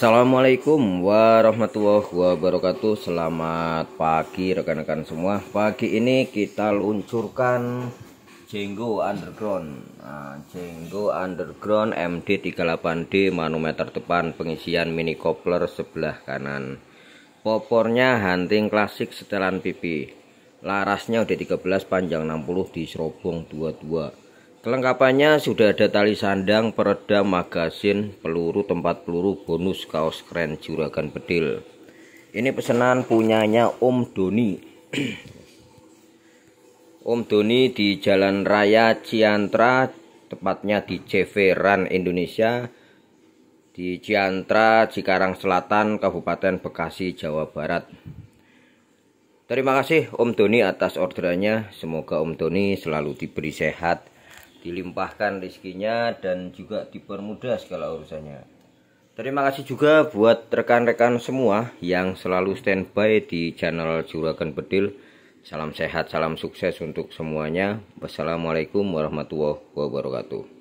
Assalamualaikum warahmatullahi wabarakatuh Selamat pagi rekan-rekan semua Pagi ini kita luncurkan Jenggo Underground nah, Jenggo Underground MD38D manometer depan pengisian mini kopler sebelah kanan Popornya hunting klasik setelan pipi Larasnya udah 13 panjang 60 di serobong 22 Kelengkapannya sudah ada tali sandang, peredam, magasin, peluru, tempat peluru, bonus, kaos keren, juragan bedil. Ini pesanan punyanya Om Doni. Om Doni di Jalan Raya Ciantra, tepatnya di CV Run Indonesia, di Ciantra, Cikarang Selatan, Kabupaten Bekasi, Jawa Barat. Terima kasih Om Doni atas orderannya. Semoga Om Doni selalu diberi sehat dilimpahkan rezekinya dan juga dipermudah segala urusannya. Terima kasih juga buat rekan-rekan semua yang selalu standby di channel Juragan Bedil. Salam sehat, salam sukses untuk semuanya. Wassalamualaikum warahmatullahi wabarakatuh.